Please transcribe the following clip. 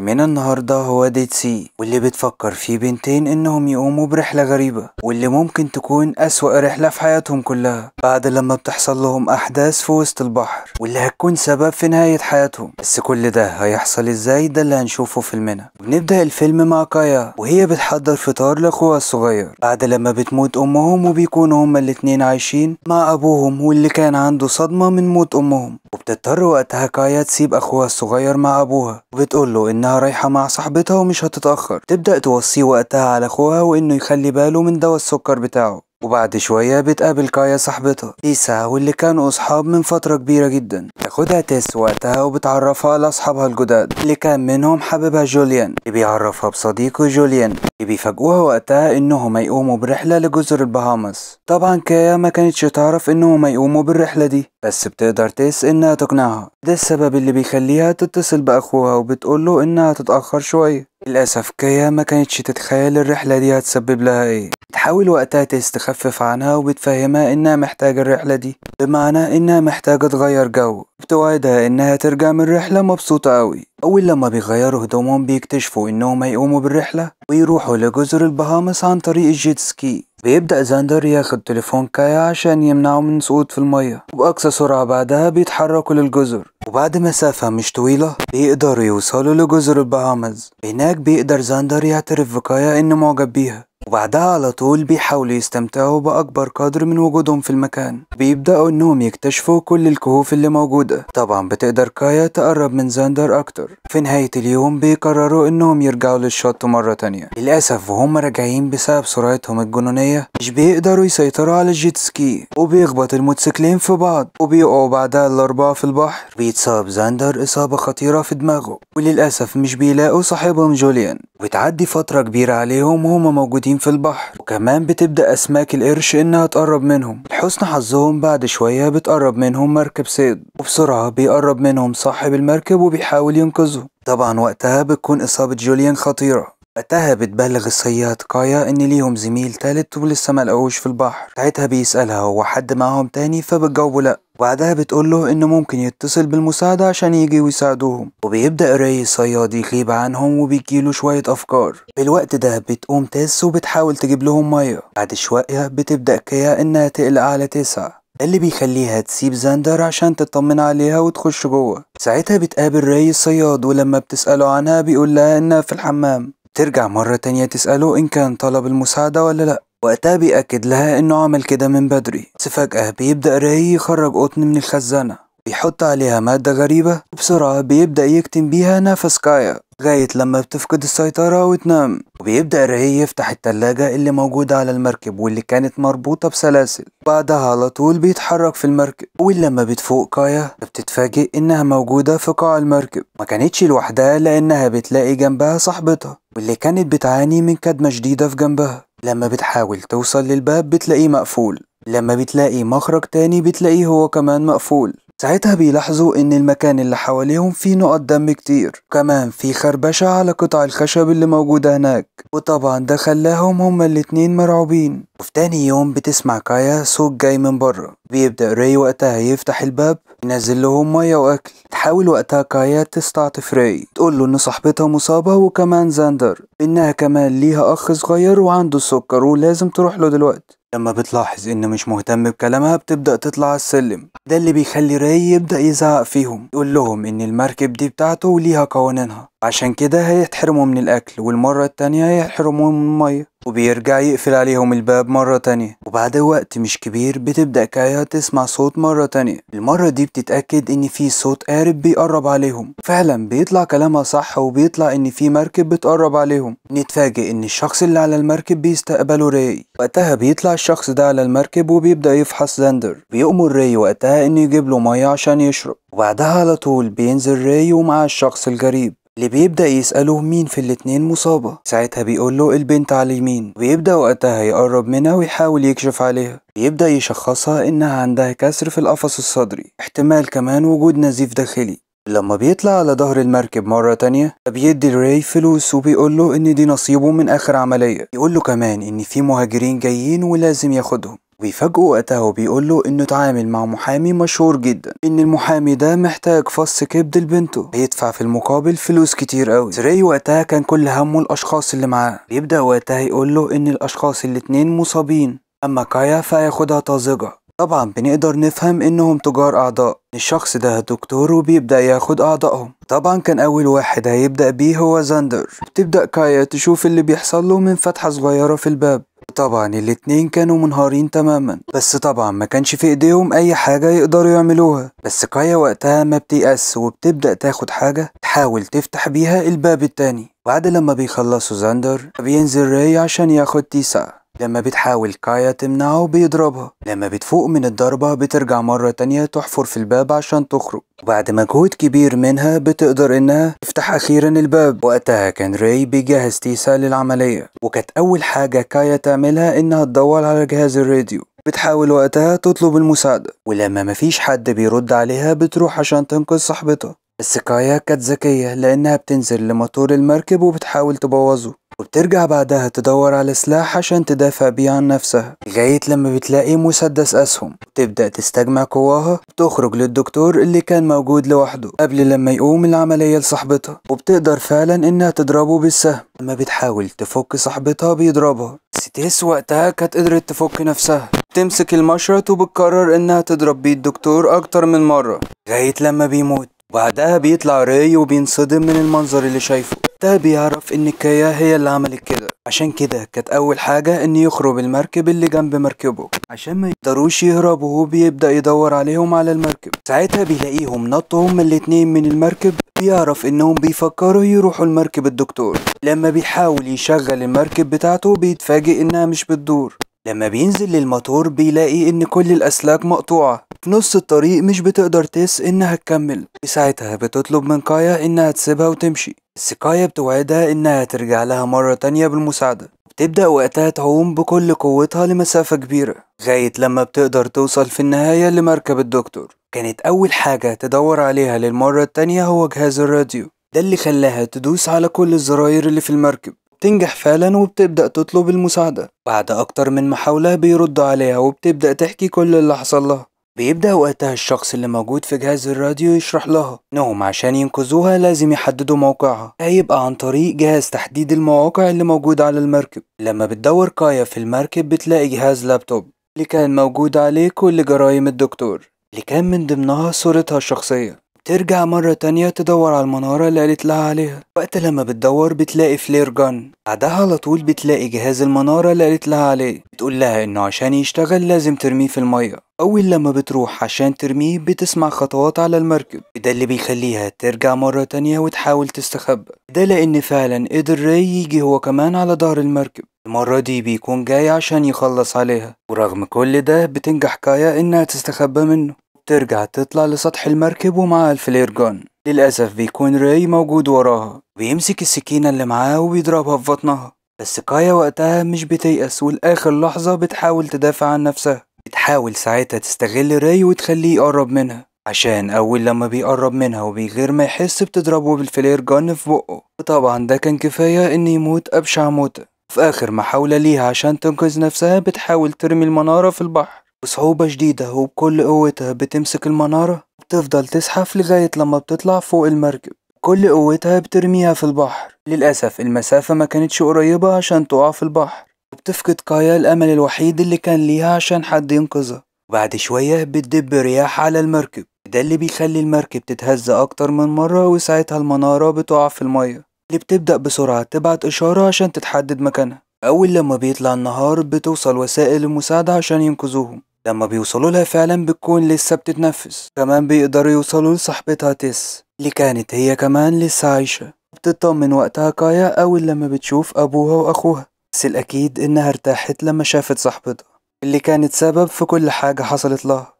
المينا النهاردة هو ديد سي واللي بتفكر فيه بنتين انهم يقوموا برحلة غريبة واللي ممكن تكون اسوأ رحلة في حياتهم كلها بعد لما بتحصل لهم احداث في وسط البحر واللي هتكون سبب في نهاية حياتهم بس كل ده هيحصل ازاي ده اللي هنشوفه في المينا وبنبدأ الفيلم مع كايا وهي بتحضر فطار لاخوها الصغير بعد لما بتموت امهم وبيكونوا هما الاتنين عايشين مع ابوهم واللي كان عنده صدمة من موت امهم وبتضطر وقتها كايا تسيب اخوها الصغير مع ابوها وبتقول له انها إنها رايحة مع صاحبتها ومش هتتأخر تبدأ توصيه وقتها على أخوها وإنه يخلي باله من دواء السكر بتاعه وبعد شوية بتقابل كايا صاحبتها تيسا واللي كانوا أصحاب من فترة كبيرة جدا تاخدها تيس وقتها وبتعرفها على أصحابها الجداد اللي كان منهم حبيبها جوليان اللي بيعرفها بصديقه جوليان اللي بيفاجئوها وقتها إنهم يقوموا برحلة لجزر البهامس طبعا كايا ما كانتش تعرف إنهم يقوموا بالرحلة دي بس بتقدر تيس إنها تقنعها ده السبب اللي بيخليها تتصل بأخوها وبتقوله إنها تتأخر شوية للأسف كيا ما كانتش تتخيل الرحلة دي هتسبب لها ايه تحاول وقتها تستخفف عنها وبتفهمها انها محتاجة الرحلة دي بمعنى انها محتاجة تغير جو بتوعدها انها ترجع من الرحلة مبسوطة قوي اول لما بيغيروا هدومهم بيكتشفوا انهم هيقوموا بالرحلة ويروحوا لجزر البهامس عن طريق الجيت سكي بيبدأ زاندر ياخد تليفون كايا عشان يمنعه من صعود في المية وبأقصى سرعة بعدها بيتحركوا للجزر وبعد مسافة مش طويلة بيقدروا يوصلوا لجزر البهامز هناك بيقدر زاندر يعترف بكايا إنه معجب بيها وبعدها على طول بيحاولوا يستمتعوا بأكبر قدر من وجودهم في المكان بيبدأوا إنهم يكتشفوا كل الكهوف اللي موجودة طبعا بتقدر كايا تقرب من زاندر أكتر في نهاية اليوم بيقرروا إنهم يرجعوا للشط مرة تانية للأسف وهم راجعين بسبب سرعتهم الجنونية مش بيقدروا يسيطروا على الجيت سكي وبيخبط الموتوسيكلين في بعض وبيقعوا بعدها الأربعة في البحر بيتصاب زاندر إصابة خطيرة في دماغه وللأسف مش بيلاقوا صاحبهم جوليان وتعدي فترة كبيرة عليهم وهم موجودين في البحر وكمان بتبدأ أسماك القرش إنها تقرب منهم لحسن حظهم بعد شوية بتقرب منهم مركب صيد وبسرعة بيقرب منهم صاحب المركب وبيحاول ينقذهم طبعا وقتها بتكون إصابة جوليان خطيرة وقتها بتبلغ الصياد كايا ان ليهم زميل تالت ولسه لقوش في البحر ساعتها بيسألها هو حد معاهم تاني فبتجاوبه لأ وبعدها بتقوله انه ممكن يتصل بالمساعدة عشان يجي ويساعدوهم وبيبدأ ري الصياد يغيب عنهم وبيجيله شوية افكار بالوقت ده بتقوم تس وبتحاول تجيب لهم مية بعد شوية بتبدأ كايا انها تقلق على تسعة اللي بيخليها تسيب زاندر عشان تطمن عليها وتخش جوه ساعتها بتقابل ري الصياد ولما بتسأله عنها بيقول لها انها في الحمام ترجع مرة تانية تسأله إن كان طلب المساعدة ولا لأ وقتها بيأكد لها إنه عمل كده من بدري بس فجأة بيبدأ راي يخرج قطن من الخزانة بيحط عليها مادة غريبة وبسرعة بيبدأ يكتم بيها نفس كايا لغاية لما بتفقد السيطرة وتنام وبيبدأ رهي يفتح التلاجة اللي موجودة على المركب واللي كانت مربوطة بسلاسل بعدها على طول بيتحرك في المركب ولما بتفوق كايا بتتفاجئ إنها موجودة في قاع المركب ما كانتش لوحدها لأنها بتلاقي جنبها صاحبتها واللي كانت بتعاني من كدمة شديدة في جنبها لما بتحاول توصل للباب بتلاقيه مقفول لما بتلاقي مخرج تاني بتلاقيه هو كمان مقفول ساعتها بيلاحظوا ان المكان اللي حواليهم فيه نقط دم كتير كمان في خربشة على قطع الخشب اللي موجودة هناك وطبعا ده خلاهم هما الاتنين مرعوبين وفي تاني يوم بتسمع كايا صوت جاي من بره بيبدأ ري وقتها يفتح الباب ينزل لهم مية وأكل تحاول وقتها كايا تستعطف ري تقول له إن صاحبتها مصابة وكمان زاندر إنها كمان ليها أخ صغير وعنده السكر ولازم تروح له دلوقتي لما بتلاحظ انه مش مهتم بكلامها بتبدأ تطلع على السلم ده اللي بيخلي راي يبدأ يزعق فيهم يقول لهم ان المركب دي بتاعته وليها قوانينها عشان كده هيتحرموا من الأكل والمرة التانية هيحرموا من المية وبيرجع يقفل عليهم الباب مرة تانية وبعد وقت مش كبير بتبدأ كايا تسمع صوت مرة تانية المرة دي بتتأكد إن في صوت قارب بيقرب عليهم فعلا بيطلع كلامها صح وبيطلع إن في مركب بتقرب عليهم نتفاجئ إن الشخص اللي على المركب بيستقبله راي وقتها بيطلع الشخص ده على المركب وبيبدأ يفحص زاندر بيأمر راي وقتها إنه يجيب له مية عشان يشرب وبعدها على طول بينزل راي ومعاه الشخص الغريب اللي بيبدأ يسأله مين في الاتنين مصابة ساعتها بيقول له البنت على اليمين ويبدأ وقتها يقرب منها ويحاول يكشف عليها بيبدأ يشخصها إنها عندها كسر في القفص الصدري احتمال كمان وجود نزيف داخلي لما بيطلع على ظهر المركب مرة تانية بيدي لراي فلوس وبيقول له إن دي نصيبه من آخر عملية يقول له كمان إن في مهاجرين جايين ولازم ياخدهم ويفاجئه وقتها وبيقول له انه اتعامل مع محامي مشهور جدا ان المحامي ده محتاج فص كبد لبنته هيدفع في المقابل فلوس كتير قوي سري وقتها كان كل همه الاشخاص اللي معاه بيبدا وقتها يقول له ان الاشخاص الاتنين مصابين اما كايا فياخدها طازجه طبعا بنقدر نفهم انهم تجار اعضاء الشخص ده دكتور وبيبدأ ياخد أعضائهم طبعا كان أول واحد هيبدأ بيه هو زاندر بتبدأ كايا تشوف اللي بيحصل له من فتحة صغيرة في الباب طبعا الاتنين كانوا منهارين تماما بس طبعا ما كانش في ايديهم اي حاجة يقدروا يعملوها بس كايا وقتها ما بتيأس وبتبدأ تاخد حاجة تحاول تفتح بيها الباب التاني بعد لما بيخلصوا زاندر بينزل راي عشان ياخد تيسا لما بتحاول كايا تمنعه بيضربها لما بتفوق من الضربة بترجع مرة تانية تحفر في الباب عشان تخرج وبعد مجهود كبير منها بتقدر انها تفتح اخيرا الباب وقتها كان ري بيجهز تيسا للعملية وكانت اول حاجة كايا تعملها انها تدور على جهاز الراديو بتحاول وقتها تطلب المساعدة ولما مفيش حد بيرد عليها بتروح عشان تنقذ صاحبتها بس كايا كانت ذكية لأنها بتنزل لموتور المركب وبتحاول تبوظه وبترجع بعدها تدور على سلاح عشان تدافع بيه عن نفسها لغاية لما بتلاقي مسدس أسهم تبدأ تستجمع قواها تخرج للدكتور اللي كان موجود لوحده قبل لما يقوم العملية لصاحبتها وبتقدر فعلا إنها تضربه بالسهم لما بتحاول تفك صاحبتها بيضربها ستيس وقتها كانت قدرت تفك نفسها بتمسك المشرط وبتقرر إنها تضرب بيه الدكتور أكتر من مرة لغاية لما بيموت وبعدها بيطلع راي وبينصدم من المنظر اللي شايفه وقتها بيعرف ان كايا هي اللي عملت كده عشان كده كانت اول حاجة ان يخرب المركب اللي جنب مركبه عشان ما يقدروش يهربوا وهو بيبدأ يدور عليهم على المركب ساعتها بيلاقيهم نطوا هما الاتنين من المركب بيعرف انهم بيفكروا يروحوا المركب الدكتور لما بيحاول يشغل المركب بتاعته بيتفاجئ انها مش بتدور لما بينزل للموتور بيلاقي ان كل الاسلاك مقطوعة في نص الطريق مش بتقدر تس انها تكمل ساعتها بتطلب من كايا انها تسيبها وتمشي السكاية بتوعدها إنها ترجع لها مرة تانية بالمساعدة بتبدأ وقتها تعوم بكل قوتها لمسافة كبيرة لغاية لما بتقدر توصل في النهاية لمركب الدكتور كانت أول حاجة تدور عليها للمرة التانية هو جهاز الراديو ده اللي خلاها تدوس على كل الزراير اللي في المركب تنجح فعلا وبتبدأ تطلب المساعدة بعد أكتر من محاولة بيرد عليها وبتبدأ تحكي كل اللي حصل لها بيبدأ وقتها الشخص اللي موجود في جهاز الراديو يشرح لها إنهم عشان ينقذوها لازم يحددوا موقعها هيبقى عن طريق جهاز تحديد المواقع اللي موجودة على المركب لما بتدور كايا في المركب بتلاقي جهاز لابتوب اللي كان موجود عليه كل جرايم الدكتور اللي كان من ضمنها صورتها الشخصية بترجع مرة تانية تدور على المنارة اللي قالت لها عليها وقت لما بتدور بتلاقي فلير جان بعدها على طول بتلاقي جهاز المنارة اللي قالت لها عليه بتقول لها انه عشان يشتغل لازم ترميه في المية أول لما بتروح عشان ترميه بتسمع خطوات على المركب ده اللي بيخليها ترجع مرة تانية وتحاول تستخبى ده لأن فعلا قدر راي يجي هو كمان على ظهر المركب المرة دي بيكون جاي عشان يخلص عليها ورغم كل ده بتنجح كايا إنها تستخبى منه ترجع تطلع لسطح المركب ومعاها الفلير جان للأسف بيكون راي موجود وراها بيمسك السكينة اللي معاه وبيضربها في بطنها بس كايا وقتها مش بتيأس ولآخر لحظة بتحاول تدافع عن نفسها بتحاول ساعتها تستغل راي وتخليه يقرب منها عشان أول لما بيقرب منها وبيغير ما يحس بتضربه بالفلير جان في بقه وطبعا ده كان كفاية إن يموت أبشع موتة في آخر محاولة ليها عشان تنقذ نفسها بتحاول ترمي المنارة في البحر بصعوبة شديدة وبكل قوتها بتمسك المنارة وبتفضل تزحف لغاية لما بتطلع فوق المركب كل قوتها بترميها في البحر للأسف المسافة ما كانتش قريبة عشان تقع في البحر وبتفقد كايا الأمل الوحيد اللي كان ليها عشان حد ينقذها وبعد شوية بتدب رياح على المركب ده اللي بيخلي المركب تتهز أكتر من مرة وساعتها المنارة بتقع في المية اللي بتبدأ بسرعة تبعت إشارة عشان تتحدد مكانها أول لما بيطلع النهار بتوصل وسائل المساعدة عشان ينقذوهم لما بيوصلوا لها فعلا بتكون لسه بتتنفس كمان بيقدروا يوصلوا لصاحبتها تس اللي كانت هي كمان لسه عايشة بتطمن وقتها كايا أول لما بتشوف أبوها وأخوها بس الأكيد إنها ارتاحت لما شافت صاحبتها اللي كانت سبب في كل حاجة حصلت لها